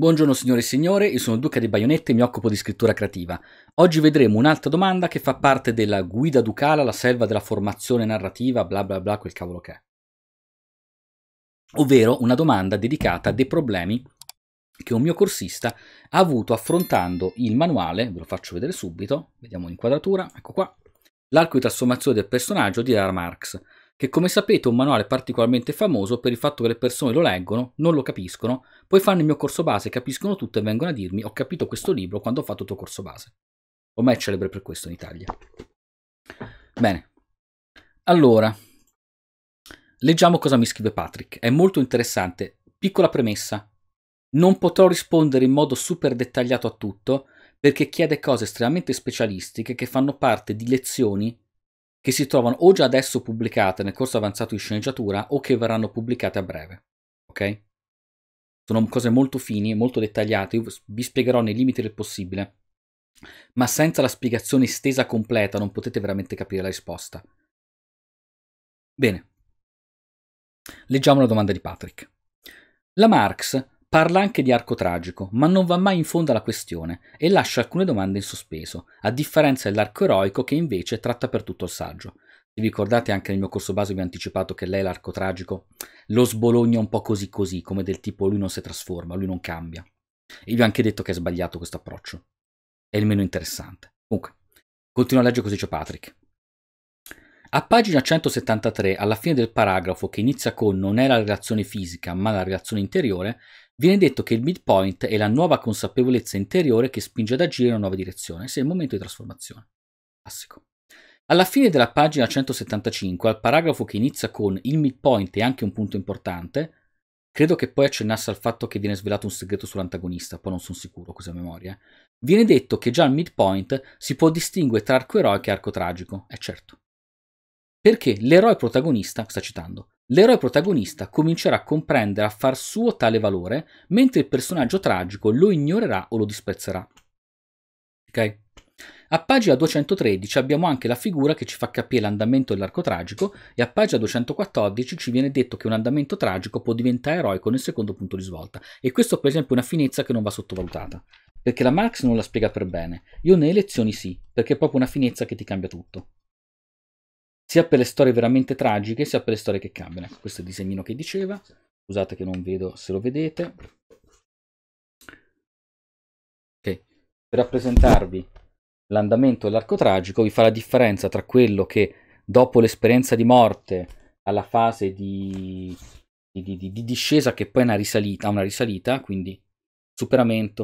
Buongiorno signore e signore, io sono Duca di Baionette e mi occupo di scrittura creativa. Oggi vedremo un'altra domanda che fa parte della guida ducale alla selva della formazione narrativa, bla bla bla, quel cavolo che è. Ovvero una domanda dedicata a dei problemi che un mio corsista ha avuto affrontando il manuale, ve lo faccio vedere subito, vediamo l'inquadratura, ecco qua, l'arco di trasformazione del personaggio di Lara Marx, che come sapete è un manuale particolarmente famoso per il fatto che le persone lo leggono, non lo capiscono, poi fanno il mio corso base, capiscono tutto e vengono a dirmi ho capito questo libro quando ho fatto il tuo corso base. Ormai è celebre per questo in Italia. Bene, allora, leggiamo cosa mi scrive Patrick, è molto interessante. Piccola premessa, non potrò rispondere in modo super dettagliato a tutto perché chiede cose estremamente specialistiche che fanno parte di lezioni che si trovano o già adesso pubblicate nel corso avanzato di sceneggiatura o che verranno pubblicate a breve. Ok? Sono cose molto fini, molto dettagliate, io vi spiegherò nei limiti del possibile, ma senza la spiegazione estesa completa non potete veramente capire la risposta. Bene, leggiamo la domanda di Patrick. La Marx Parla anche di arco tragico, ma non va mai in fondo alla questione e lascia alcune domande in sospeso, a differenza dell'arco eroico che invece tratta per tutto il saggio. vi ricordate anche nel mio corso base vi ho anticipato che lei l'arco tragico lo sbologna un po' così così, come del tipo lui non si trasforma, lui non cambia. E vi ho anche detto che è sbagliato questo approccio. È il meno interessante. Comunque, continuo a leggere così c'è Patrick. A pagina 173, alla fine del paragrafo che inizia con non è la relazione fisica ma la relazione interiore, Viene detto che il midpoint è la nuova consapevolezza interiore che spinge ad agire in una nuova direzione, sia il momento di trasformazione. Classico. Alla fine della pagina 175, al paragrafo che inizia con il midpoint è anche un punto importante, credo che poi accennasse al fatto che viene svelato un segreto sull'antagonista, poi non sono sicuro, così a memoria, viene detto che già al midpoint si può distinguere tra arco eroico e arco tragico, è certo. Perché l'eroe protagonista, sta citando, L'eroe protagonista comincerà a comprendere a far suo tale valore, mentre il personaggio tragico lo ignorerà o lo disprezzerà. Ok? A pagina 213 abbiamo anche la figura che ci fa capire l'andamento dell'arco tragico e a pagina 214 ci viene detto che un andamento tragico può diventare eroico nel secondo punto di svolta e questo per esempio è una finezza che non va sottovalutata perché la Marx non la spiega per bene, io nelle lezioni sì, perché è proprio una finezza che ti cambia tutto sia per le storie veramente tragiche, sia per le storie che cambiano. Ecco, questo è il disegnino che diceva. Scusate che non vedo se lo vedete. Okay. Per rappresentarvi l'andamento dell'arco tragico vi fa la differenza tra quello che dopo l'esperienza di morte alla fase di, di, di, di discesa che poi è una risalita, una risalita quindi superamento,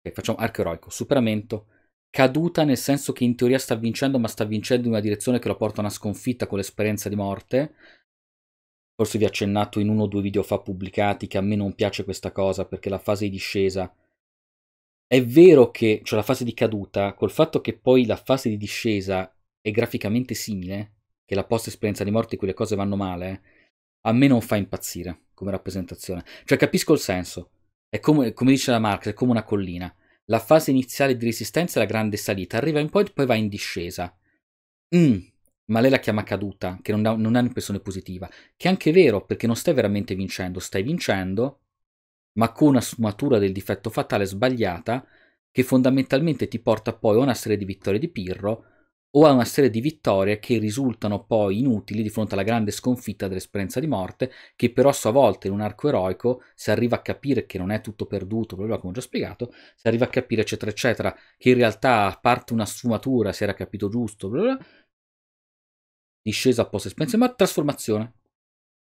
okay, facciamo arco eroico, superamento, caduta nel senso che in teoria sta vincendo, ma sta vincendo in una direzione che lo porta a una sconfitta con l'esperienza di morte. Forse vi ho accennato in uno o due video fa pubblicati che a me non piace questa cosa perché la fase di discesa è vero che, cioè la fase di caduta, col fatto che poi la fase di discesa è graficamente simile, che la post esperienza di morte le cose vanno male, eh, a me non fa impazzire come rappresentazione. Cioè capisco il senso, è come, come dice la Marx, è come una collina la fase iniziale di resistenza è la grande salita, arriva in point, poi va in discesa. Mm, ma lei la chiama caduta, che non ha, non ha un'impressione positiva, che è anche vero perché non stai veramente vincendo, stai vincendo, ma con una sfumatura del difetto fatale sbagliata che fondamentalmente ti porta poi a una serie di vittorie di Pirro o a una serie di vittorie che risultano poi inutili di fronte alla grande sconfitta dell'esperienza di morte, che però a sua volta in un arco eroico, se arriva a capire che non è tutto perduto, come ho già spiegato, se arriva a capire eccetera eccetera, che in realtà parte una sfumatura, si era capito giusto, bla bla, discesa post espansione, ma trasformazione.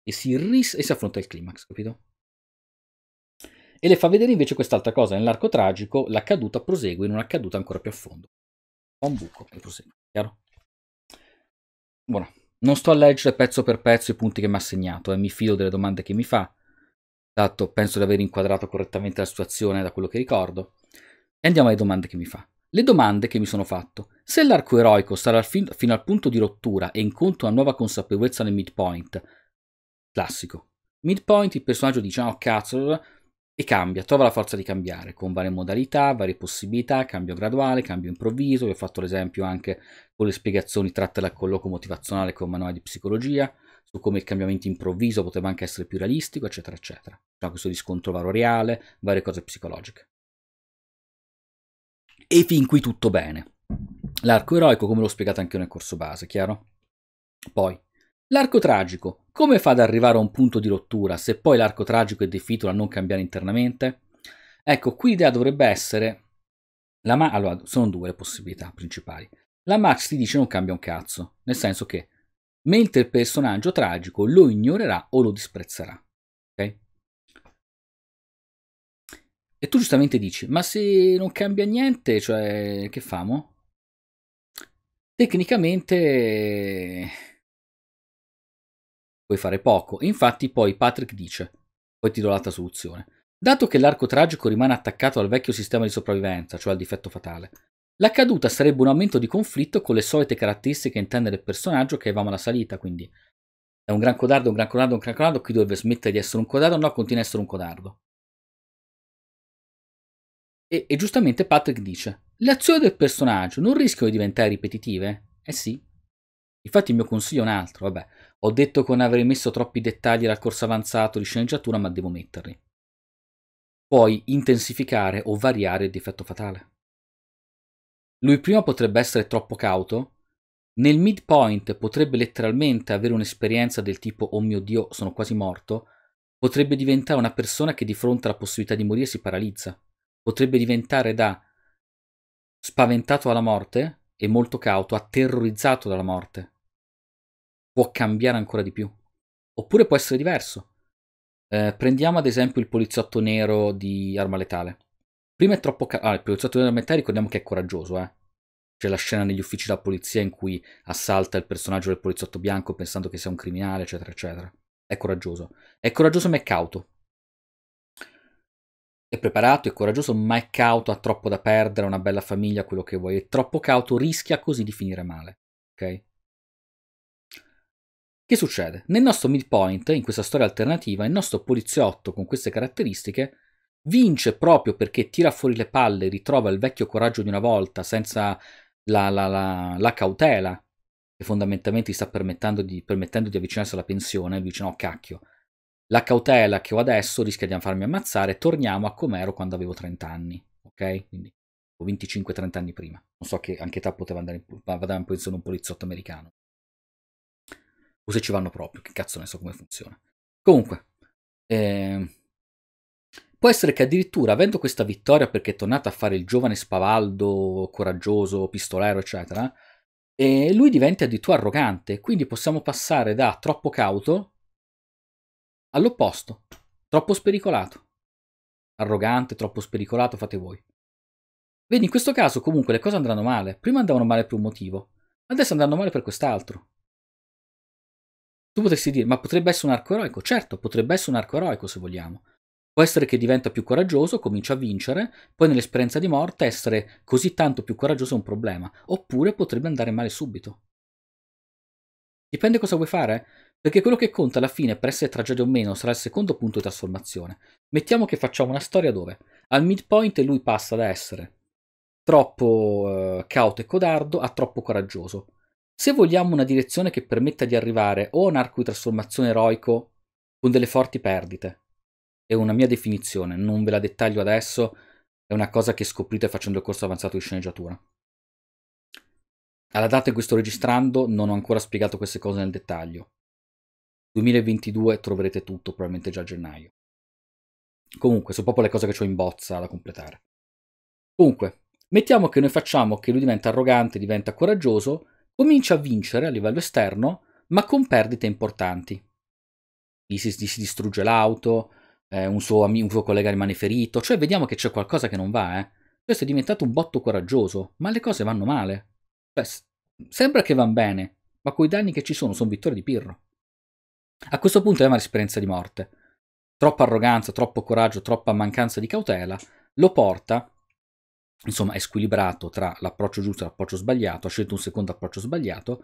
E si, ris- e si affronta il climax, capito? E le fa vedere invece quest'altra cosa, nell'arco tragico la caduta prosegue in una caduta ancora più a fondo. Ho un buco e proseguo, chiaro? Buona. Non sto a leggere pezzo per pezzo i punti che mi ha segnato e eh, mi fido delle domande che mi fa, dato penso di aver inquadrato correttamente la situazione da quello che ricordo. E andiamo alle domande che mi fa. Le domande che mi sono fatto. Se l'arco eroico sarà fin fino al punto di rottura e incontro una nuova consapevolezza nel midpoint, classico. Midpoint il personaggio dice, ah, oh, cazzo, e cambia, trova la forza di cambiare con varie modalità, varie possibilità, cambio graduale, cambio improvviso, vi ho fatto l'esempio anche con le spiegazioni tratte dal colloquio motivazionale con manuale di psicologia, su come il cambiamento improvviso poteva anche essere più realistico, eccetera, eccetera. C'è questo riscontro valoriale, varie cose psicologiche. E fin qui tutto bene. L'arco eroico, come l'ho spiegato anche nel corso base, chiaro? Poi, L'arco tragico, come fa ad arrivare a un punto di rottura se poi l'arco tragico è definito da non cambiare internamente? Ecco, qui l'idea dovrebbe essere... La ma- allora, sono due le possibilità principali. La Max ti dice non cambia un cazzo, nel senso che mentre il personaggio tragico lo ignorerà o lo disprezzerà. Okay? E tu giustamente dici, ma se non cambia niente, cioè, che famo? Tecnicamente puoi fare poco, e infatti poi Patrick dice, poi ti do l'altra soluzione. Dato che l'arco tragico rimane attaccato al vecchio sistema di sopravvivenza, cioè al difetto fatale, la caduta sarebbe un aumento di conflitto con le solite caratteristiche intende del personaggio che avevamo alla salita, quindi è un gran codardo, un gran codardo, un gran codardo, qui dovrebbe smettere di essere un codardo, no, continua a essere un codardo. E, e giustamente Patrick dice, le azioni del personaggio non rischiano di diventare ripetitive? Eh sì, Infatti il mio consiglio è un altro, vabbè. Ho detto che non avrei messo troppi dettagli al corso avanzato di sceneggiatura, ma devo metterli. Puoi intensificare o variare il difetto fatale. Lui prima potrebbe essere troppo cauto, nel midpoint potrebbe letteralmente avere un'esperienza del tipo oh mio dio sono quasi morto, potrebbe diventare una persona che di fronte alla possibilità di morire si paralizza, potrebbe diventare da spaventato alla morte e molto cauto a terrorizzato dalla morte può cambiare ancora di più. Oppure può essere diverso. Eh, prendiamo ad esempio il poliziotto nero di Arma Letale. Prima è troppo... Ca- ah, il poliziotto nero di Arma Letale ricordiamo che è coraggioso, eh. C'è la scena negli uffici della polizia in cui assalta il personaggio del poliziotto bianco pensando che sia un criminale, eccetera, eccetera. È coraggioso. È coraggioso ma è cauto. È preparato, è coraggioso ma è cauto, ha troppo da perdere, una bella famiglia, quello che vuoi. È troppo cauto, rischia così di finire male. Ok? Che succede? Nel nostro midpoint, in questa storia alternativa, il nostro poliziotto con queste caratteristiche vince proprio perché tira fuori le palle, ritrova il vecchio coraggio di una volta senza la, la, la, la cautela che fondamentalmente gli sta permettendo di, permettendo di avvicinarsi alla pensione, lui dice no cacchio, la cautela che ho adesso rischia di farmi ammazzare, torniamo a com'ero quando avevo 30 anni, ok? Quindi 25-30 anni prima, non so che anche età poteva andare in, andare in pensione un poliziotto americano o se ci vanno proprio, che cazzo ne so come funziona. Comunque, eh, può essere che addirittura avendo questa vittoria perché è tornato a fare il giovane spavaldo, coraggioso, pistolero, eccetera, eh, lui diventa addirittura arrogante, quindi possiamo passare da troppo cauto all'opposto, troppo spericolato. Arrogante, troppo spericolato, fate voi. Vedi, in questo caso comunque le cose andranno male. Prima andavano male per un motivo, adesso andranno male per quest'altro. Tu potresti dire, ma potrebbe essere un arco eroico? Certo, potrebbe essere un arco eroico se vogliamo. Può essere che diventa più coraggioso, comincia a vincere, poi nell'esperienza di morte essere così tanto più coraggioso è un problema, oppure potrebbe andare male subito. Dipende cosa vuoi fare, perché quello che conta alla fine per essere tragedia o meno sarà il secondo punto di trasformazione. Mettiamo che facciamo una storia dove al midpoint lui passa da essere troppo eh, cauto e codardo a troppo coraggioso. Se vogliamo una direzione che permetta di arrivare o a un arco di trasformazione eroico con delle forti perdite, è una mia definizione, non ve la dettaglio adesso, è una cosa che scoprite facendo il corso avanzato di sceneggiatura. Alla data in cui sto registrando non ho ancora spiegato queste cose nel dettaglio. 2022 troverete tutto, probabilmente già a gennaio. Comunque, sono proprio le cose che ho in bozza da completare. Comunque, mettiamo che noi facciamo che lui diventa arrogante, diventa coraggioso, comincia a vincere a livello esterno, ma con perdite importanti. Gli si, gli si distrugge l'auto, eh, un, suo amico, un suo collega rimane ferito, cioè vediamo che c'è qualcosa che non va, eh. Questo è diventato un botto coraggioso, ma le cose vanno male. Beh, sembra che vanno bene, ma coi danni che ci sono sono vittorie di Pirro. A questo punto è una esperienza di morte. Troppa arroganza, troppo coraggio, troppa mancanza di cautela lo porta insomma è squilibrato tra l'approccio giusto e l'approccio sbagliato, ha scelto un secondo approccio sbagliato,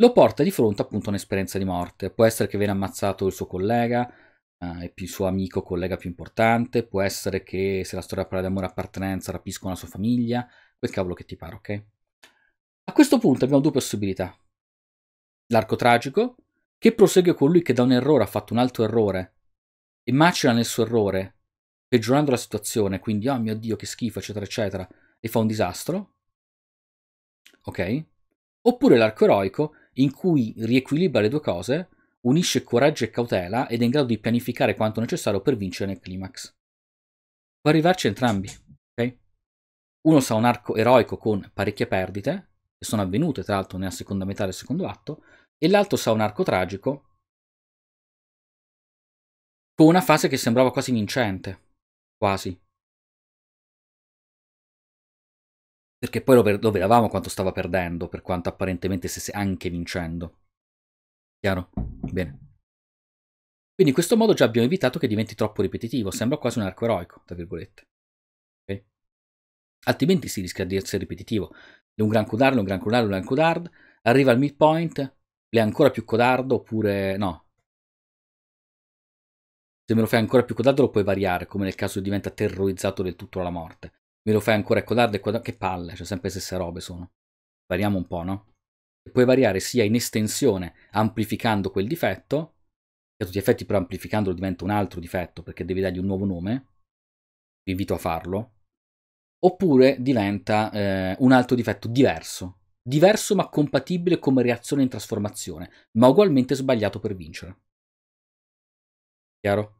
lo porta di fronte appunto a un'esperienza di morte. Può essere che viene ammazzato il suo collega, eh, il suo amico, collega più importante, può essere che se la storia parla di amore e appartenenza rapiscono la sua famiglia, quel cavolo che ti pare, ok? A questo punto abbiamo due possibilità. L'arco tragico, che prosegue con lui che da un errore ha fatto un altro errore e macina nel suo errore peggiorando la situazione, quindi oh mio dio che schifo eccetera eccetera, e fa un disastro, ok? Oppure l'arco eroico in cui riequilibra le due cose, unisce coraggio e cautela ed è in grado di pianificare quanto necessario per vincere nel climax. Può arrivarci entrambi, ok? Uno sa un arco eroico con parecchie perdite, che sono avvenute tra l'altro nella seconda metà del secondo atto, e l'altro sa un arco tragico con una fase che sembrava quasi vincente, Quasi. Perché poi lo, per- lo vedevamo quanto stava perdendo, per quanto apparentemente stesse anche vincendo. Chiaro? Bene. Quindi in questo modo già abbiamo evitato che diventi troppo ripetitivo, sembra quasi un arco eroico, tra virgolette. Okay? Altrimenti si rischia di essere ripetitivo. È un gran codardo, le un gran codardo, le un gran codardo, arriva al midpoint, è ancora più codardo oppure no, se me lo fai ancora più codardo lo puoi variare, come nel caso diventa terrorizzato del tutto alla morte. Me lo fai ancora codardo e codardo... Che palle, cioè sempre le stesse robe sono. Variamo un po', no? Puoi variare sia in estensione, amplificando quel difetto, a tutti gli effetti però amplificandolo diventa un altro difetto, perché devi dargli un nuovo nome, vi invito a farlo, oppure diventa eh, un altro difetto diverso, diverso ma compatibile come reazione in trasformazione, ma ugualmente sbagliato per vincere. Chiaro?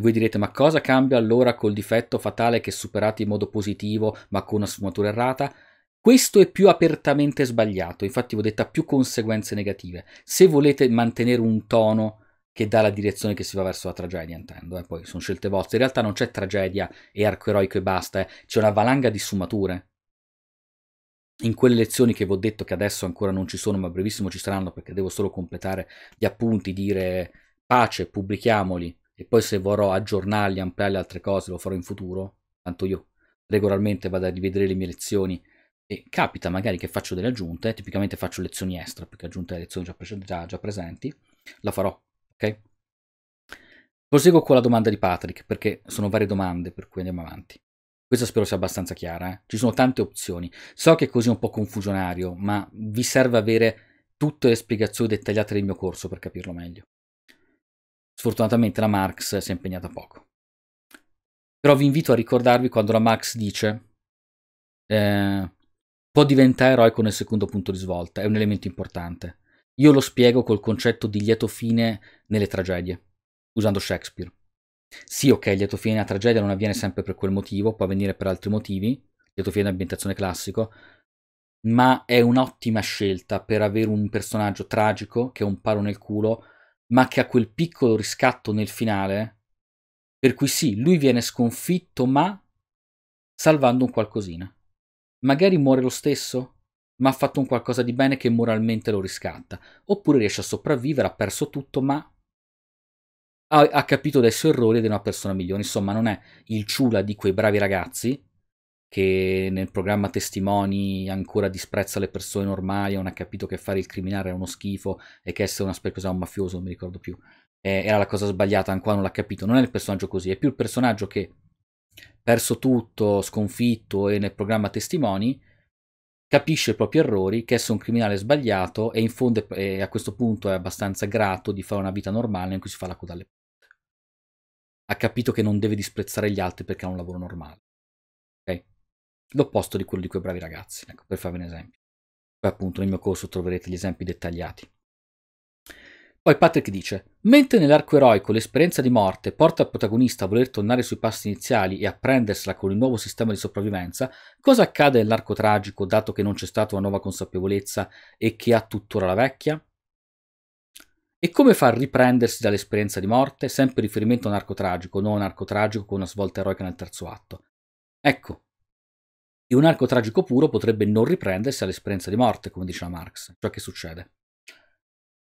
Voi direte ma cosa cambia allora col difetto fatale che superate in modo positivo ma con una sfumatura errata? Questo è più apertamente sbagliato, infatti vi ho detto ha più conseguenze negative. Se volete mantenere un tono che dà la direzione che si va verso la tragedia, intendo, eh? poi sono scelte vostre. In realtà non c'è tragedia e arco eroico e basta, eh? c'è una valanga di sfumature. In quelle lezioni che vi ho detto che adesso ancora non ci sono, ma brevissimo ci saranno perché devo solo completare gli appunti, dire pace, pubblichiamoli, e poi se vorrò aggiornarli, ampliare altre cose, lo farò in futuro, tanto io regolarmente vado a rivedere le mie lezioni e capita magari che faccio delle aggiunte, tipicamente faccio lezioni extra perché aggiunte aggiunto le lezioni già, già, già presenti, la farò, ok? Proseguo con la domanda di Patrick perché sono varie domande per cui andiamo avanti. Questa spero sia abbastanza chiara, eh? ci sono tante opzioni. So che è così un po' confusionario, ma vi serve avere tutte le spiegazioni dettagliate del mio corso per capirlo meglio. Sfortunatamente la Marx si è impegnata poco. Però vi invito a ricordarvi quando la Marx dice eh, può diventare eroico nel secondo punto di svolta, è un elemento importante. Io lo spiego col concetto di lieto fine nelle tragedie, usando Shakespeare. Sì, ok, il lieto fine nella tragedia non avviene sempre per quel motivo, può avvenire per altri motivi, lieto fine in ambientazione classico, ma è un'ottima scelta per avere un personaggio tragico che è un palo nel culo ma che ha quel piccolo riscatto nel finale, per cui sì, lui viene sconfitto, ma salvando un qualcosina. Magari muore lo stesso, ma ha fatto un qualcosa di bene che moralmente lo riscatta, oppure riesce a sopravvivere, ha perso tutto, ma ha, ha capito dai suoi errori ed è una persona migliore. Insomma, non è il ciula di quei bravi ragazzi, che nel programma Testimoni ancora disprezza le persone normali, non ha capito che fare il criminale è uno schifo e che essere una specchiosa un mafioso, non mi ricordo più. Eh, era la cosa sbagliata, ancora non l'ha capito. Non è il personaggio così, è più il personaggio che perso tutto, sconfitto e nel programma Testimoni capisce i propri errori, che essere un criminale sbagliato e in fondo eh, a questo punto è abbastanza grato di fare una vita normale in cui si fa la coda alle porte. Ha capito che non deve disprezzare gli altri perché ha un lavoro normale l'opposto di quello di quei bravi ragazzi, ecco, per farvi un esempio. Poi appunto nel mio corso troverete gli esempi dettagliati. Poi Patrick dice, mentre nell'arco eroico l'esperienza di morte porta il protagonista a voler tornare sui passi iniziali e a prendersela con il nuovo sistema di sopravvivenza, cosa accade nell'arco tragico dato che non c'è stata una nuova consapevolezza e che ha tuttora la vecchia? E come far riprendersi dall'esperienza di morte, sempre riferimento a un arco tragico, non un arco tragico con una svolta eroica nel terzo atto? Ecco, e un arco tragico puro potrebbe non riprendersi all'esperienza di morte, come diceva Marx. Cioè che succede?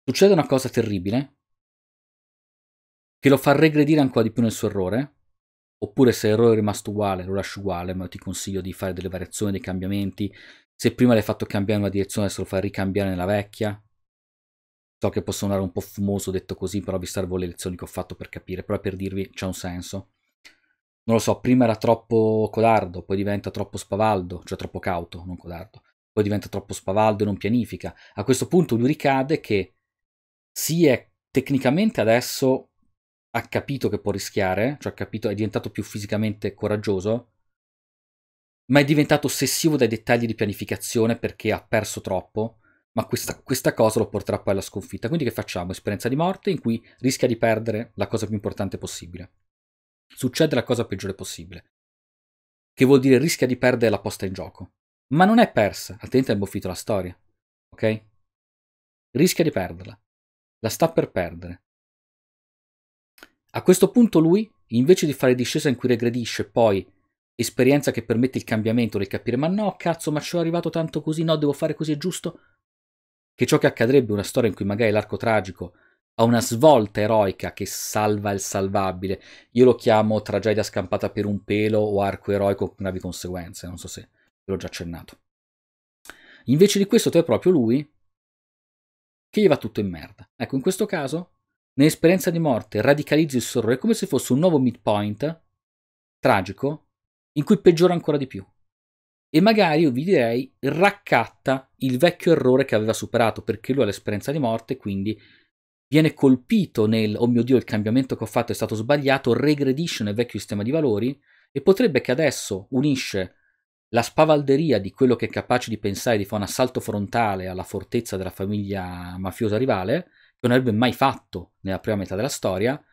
Succede una cosa terribile che lo fa regredire ancora di più nel suo errore, oppure se l'errore è rimasto uguale lo lascio uguale, ma ti consiglio di fare delle variazioni, dei cambiamenti, se prima l'hai fatto cambiare una direzione adesso lo fa ricambiare nella vecchia. So che può suonare un po' fumoso detto così, però vi servono le lezioni che ho fatto per capire, però per dirvi c'è un senso non lo so, prima era troppo codardo, poi diventa troppo spavaldo, cioè troppo cauto, non codardo, poi diventa troppo spavaldo e non pianifica. A questo punto lui ricade che si è tecnicamente adesso ha capito che può rischiare, cioè ha capito, è diventato più fisicamente coraggioso, ma è diventato ossessivo dai dettagli di pianificazione perché ha perso troppo, ma questa, questa cosa lo porterà poi alla sconfitta. Quindi che facciamo? Esperienza di morte in cui rischia di perdere la cosa più importante possibile succede la cosa peggiore possibile, che vuol dire rischia di perdere la posta in gioco. Ma non è persa, altrimenti ha boffito la storia, ok? Rischia di perderla, la sta per perdere. A questo punto lui, invece di fare discesa in cui regredisce, poi esperienza che permette il cambiamento nel capire, ma no, cazzo, ma ci ho arrivato tanto così, no, devo fare così, è giusto? Che ciò che accadrebbe è una storia in cui magari l'arco tragico a una svolta eroica che salva il salvabile. Io lo chiamo tragedia scampata per un pelo o arco eroico con gravi conseguenze, non so se l'ho già accennato. Invece di questo tu è proprio lui che gli va tutto in merda. Ecco, in questo caso, nell'esperienza di morte radicalizzi il sorrore come se fosse un nuovo midpoint tragico in cui peggiora ancora di più. E magari io vi direi raccatta il vecchio errore che aveva superato perché lui ha l'esperienza di morte, quindi viene colpito nel oh mio dio il cambiamento che ho fatto è stato sbagliato, regredisce nel vecchio sistema di valori e potrebbe che adesso unisce la spavalderia di quello che è capace di pensare di fare un assalto frontale alla fortezza della famiglia mafiosa rivale, che non avrebbe mai fatto nella prima metà della storia,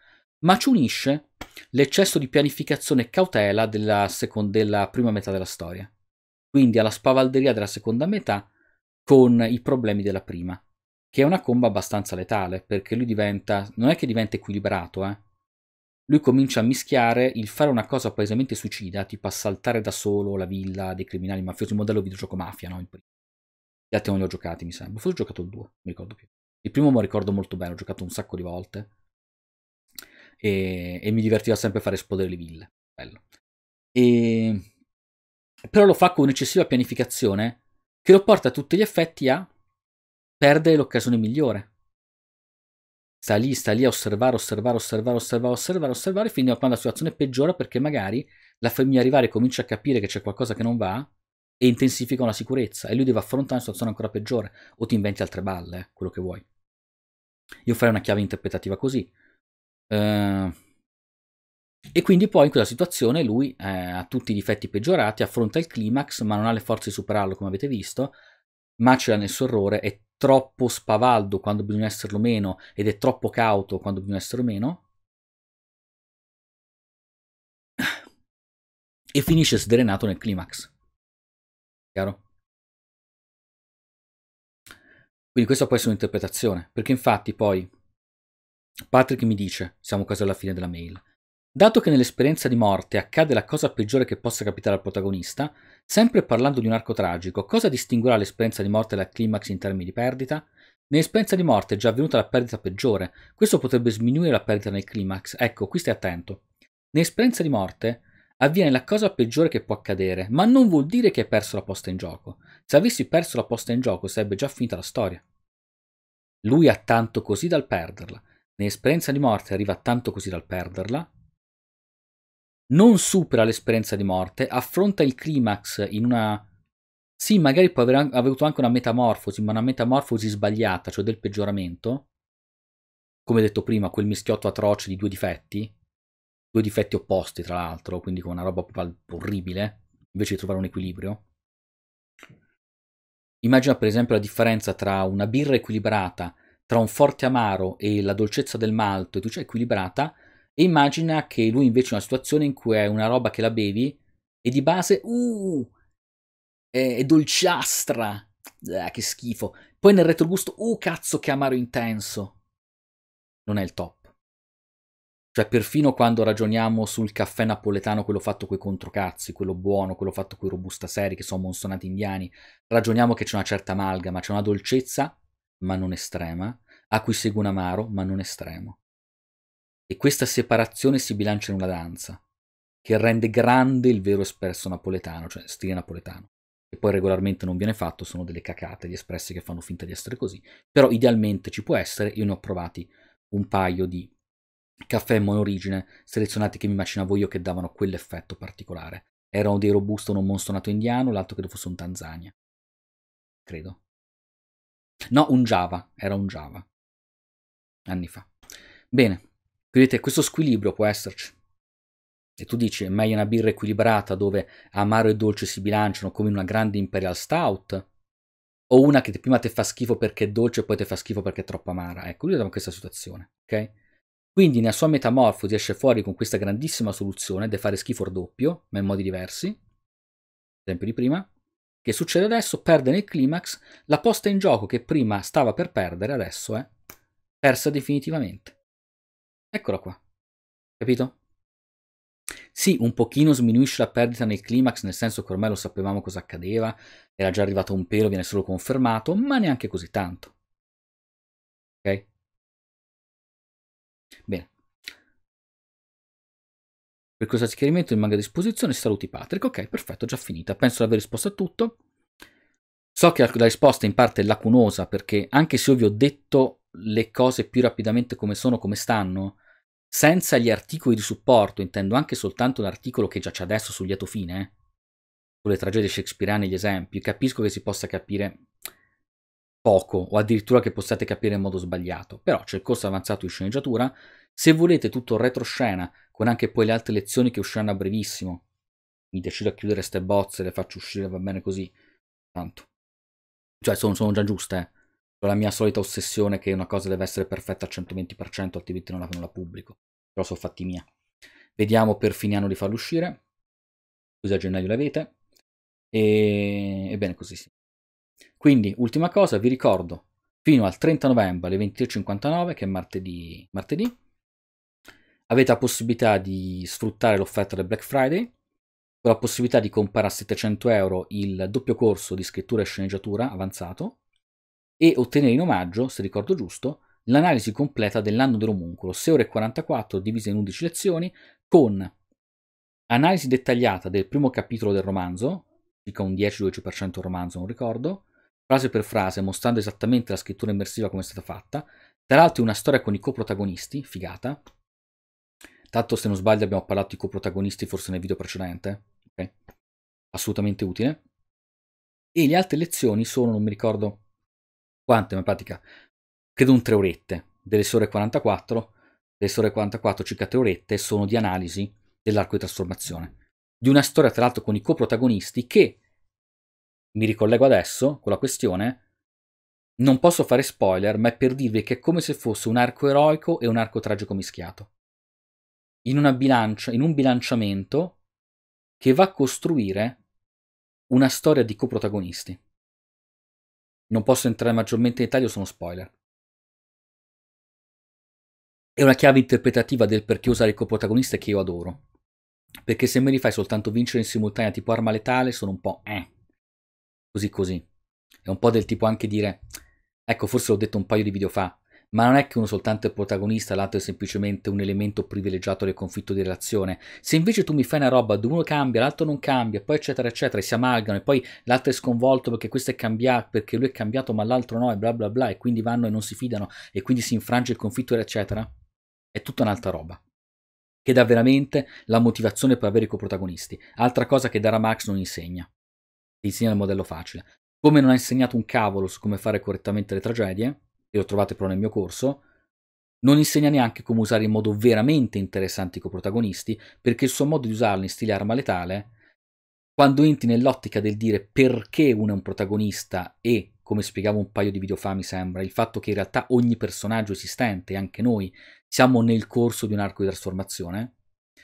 ma ci unisce l'eccesso di pianificazione e cautela della, seconda, della prima metà della storia. Quindi alla spavalderia della seconda metà con i problemi della prima che è una comba abbastanza letale, perché lui diventa, non è che diventa equilibrato, eh. Lui comincia a mischiare il fare una cosa palesemente suicida, tipo assaltare da solo la villa dei criminali mafiosi, modello videogioco mafia, no? Gli altri non li ho giocati, mi sembra. Boh, forse ho giocato il 2, non mi ricordo più. Il primo me lo ricordo molto bene, ho giocato un sacco di volte. E, e mi divertiva sempre a fare esplodere le ville. Bello. E, però lo fa con un'eccessiva pianificazione che lo porta a tutti gli effetti a perde l'occasione migliore. Sta lì, sta lì a osservare, osservare, osservare, osservare, osservare, osservare, fino a quando la situazione peggiora perché magari la famiglia arrivare comincia a capire che c'è qualcosa che non va e intensifica una sicurezza e lui deve affrontare una situazione ancora peggiore o ti inventi altre balle, eh, quello che vuoi. Io farei una chiave interpretativa così. Ehm, e quindi poi in quella situazione lui eh, ha tutti i difetti peggiorati, affronta il climax ma non ha le forze di superarlo come avete visto, Macula nel suo orrore è troppo spavaldo quando bisogna esserlo meno ed è troppo cauto quando bisogna esserlo meno. E finisce sdrenato nel climax. Chiaro? Quindi questa può essere un'interpretazione, perché infatti poi Patrick mi dice, siamo quasi alla fine della mail, dato che nell'esperienza di morte accade la cosa peggiore che possa capitare al protagonista, Sempre parlando di un arco tragico, cosa distinguerà l'esperienza di morte dal climax in termini di perdita? Nell'esperienza di morte è già avvenuta la perdita peggiore, questo potrebbe sminuire la perdita nel climax, ecco, qui stai attento. Nell'esperienza di morte avviene la cosa peggiore che può accadere, ma non vuol dire che hai perso la posta in gioco. Se avessi perso la posta in gioco sarebbe già finita la storia. Lui ha tanto così dal perderla. Nell'esperienza di morte arriva tanto così dal perderla, non supera l'esperienza di morte, affronta il climax in una... Sì, magari può aver avuto anche una metamorfosi, ma una metamorfosi sbagliata, cioè del peggioramento. Come detto prima, quel mischiotto atroce di due difetti. Due difetti opposti, tra l'altro, quindi con una roba orribile, invece di trovare un equilibrio. Immagina per esempio la differenza tra una birra equilibrata, tra un forte amaro e la dolcezza del malto, e tu c'è ah, equilibrata, e immagina che lui invece è una situazione in cui è una roba che la bevi e di base, uh, è, è dolciastra, ah, che schifo. Poi nel retrogusto, uh, cazzo che amaro intenso. Non è il top. Cioè, perfino quando ragioniamo sul caffè napoletano, quello fatto coi controcazzi, quello buono, quello fatto coi robusta seri, che sono monsonati indiani, ragioniamo che c'è una certa amalgama, c'è una dolcezza, ma non estrema, a cui segue un amaro, ma non estremo. E questa separazione si bilancia in una danza, che rende grande il vero espresso napoletano, cioè stile napoletano. Che poi regolarmente non viene fatto, sono delle cacate, gli espressi che fanno finta di essere così. Però idealmente ci può essere, io ne ho provati un paio di caffè monorigine selezionati che mi macinavo io che davano quell'effetto particolare. Erano dei robusto, uno monstonato indiano, l'altro credo fosse un Tanzania. Credo. No, un Java, era un Java. Anni fa. Bene, Vedete, questo squilibrio può esserci. E tu dici, è meglio una birra equilibrata dove amaro e dolce si bilanciano come in una grande Imperial Stout? O una che prima ti fa schifo perché è dolce e poi ti fa schifo perché è troppo amara? Ecco, lui è da questa situazione, ok? Quindi nella sua metamorfosi esce fuori con questa grandissima soluzione di fare schifo il doppio, ma in modi diversi, esempio di prima, che succede adesso? Perde nel climax la posta in gioco che prima stava per perdere, adesso è persa definitivamente. Eccola qua. Capito? Sì, un pochino sminuisce la perdita nel climax, nel senso che ormai lo sapevamo cosa accadeva, era già arrivato un pelo, viene solo confermato, ma neanche così tanto. Ok? Bene. Per questo chiarimento rimanga a disposizione, saluti Patrick. Ok, perfetto, già finita. Penso di aver risposto a tutto. So che la risposta in parte è lacunosa perché anche se io vi ho detto le cose più rapidamente come sono, come stanno, senza gli articoli di supporto, intendo anche soltanto l'articolo che già c'è adesso sul lieto fine, eh. sulle tragedie shakespeariane, gli esempi, capisco che si possa capire poco o addirittura che possiate capire in modo sbagliato, però c'è il corso avanzato di sceneggiatura, se volete tutto il retroscena, con anche poi le altre lezioni che usciranno a brevissimo, mi decido a chiudere ste bozze, le faccio uscire, va bene così, tanto. Cioè sono, sono già giuste, eh la mia solita ossessione che una cosa deve essere perfetta al 120%, altrimenti non la, non la pubblico. Però sono fatti mia. Vediamo per fine anno di farlo uscire. Così a gennaio l'avete. E bene così sì. Quindi, ultima cosa, vi ricordo, fino al 30 novembre alle 23.59, che è martedì, martedì, avete la possibilità di sfruttare l'offerta del Black Friday, con la possibilità di comprare a 700 euro il doppio corso di scrittura e sceneggiatura avanzato, e ottenere in omaggio, se ricordo giusto, l'analisi completa dell'anno dell'omunculo, 6 ore e 44 divise in 11 lezioni, con analisi dettagliata del primo capitolo del romanzo, circa un 10-12% romanzo, non ricordo, frase per frase, mostrando esattamente la scrittura immersiva come è stata fatta, tra l'altro una storia con i coprotagonisti, figata, tanto se non sbaglio abbiamo parlato di coprotagonisti forse nel video precedente, okay. assolutamente utile, e le altre lezioni sono, non mi ricordo, quante, ma in pratica credo un tre orette, delle sore 44, delle sore 44 circa tre orette sono di analisi dell'arco di trasformazione, di una storia tra l'altro con i coprotagonisti che, mi ricollego adesso con la questione, non posso fare spoiler, ma è per dirvi che è come se fosse un arco eroico e un arco tragico mischiato. In, bilancia, in un bilanciamento che va a costruire una storia di coprotagonisti. Non posso entrare maggiormente in dettaglio, sono spoiler. È una chiave interpretativa del perché usare il coprotagonista che io adoro. Perché se me li fai soltanto vincere in simultanea tipo arma letale sono un po' eh. Così così. È un po' del tipo anche dire, ecco forse l'ho detto un paio di video fa, ma non è che uno soltanto è protagonista, l'altro è semplicemente un elemento privilegiato del conflitto di relazione. Se invece tu mi fai una roba dove uno cambia, l'altro non cambia, poi eccetera eccetera, e si amalgano e poi l'altro è sconvolto perché questo è cambiato, perché lui è cambiato ma l'altro no e bla bla bla e quindi vanno e non si fidano e quindi si infrange il conflitto eccetera, è tutta un'altra roba che dà veramente la motivazione per avere i coprotagonisti, altra cosa che Dara Max non insegna. insegna il modello facile. Come non ha insegnato un cavolo su come fare correttamente le tragedie, e lo trovate però nel mio corso, non insegna neanche come usare in modo veramente interessante i coprotagonisti, perché il suo modo di usarli in stile arma letale, quando entri nell'ottica del dire perché uno è un protagonista e, come spiegavo un paio di video fa mi sembra, il fatto che in realtà ogni personaggio esistente, anche noi, siamo nel corso di un arco di trasformazione,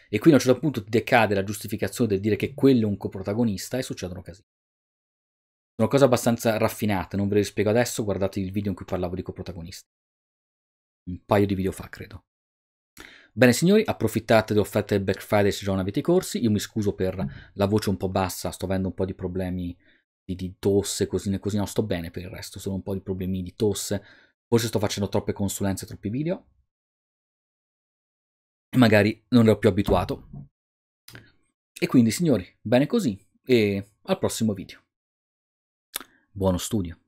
e quindi a un certo punto decade la giustificazione del dire che quello è un coprotagonista e succedono casini. Una cosa abbastanza raffinata, non ve lo spiego adesso, guardate il video in cui parlavo di coprotagonisti. Un paio di video fa, credo. Bene signori, approfittate delle offerte del Black Friday se già non avete i corsi, io mi scuso per mm. la voce un po' bassa, sto avendo un po' di problemi di, di tosse, così, e così no, sto bene per il resto, solo un po' di problemi di tosse, forse sto facendo troppe consulenze, troppi video, e magari non ero più abituato. E quindi signori, bene così, e al prossimo video. Buono studio!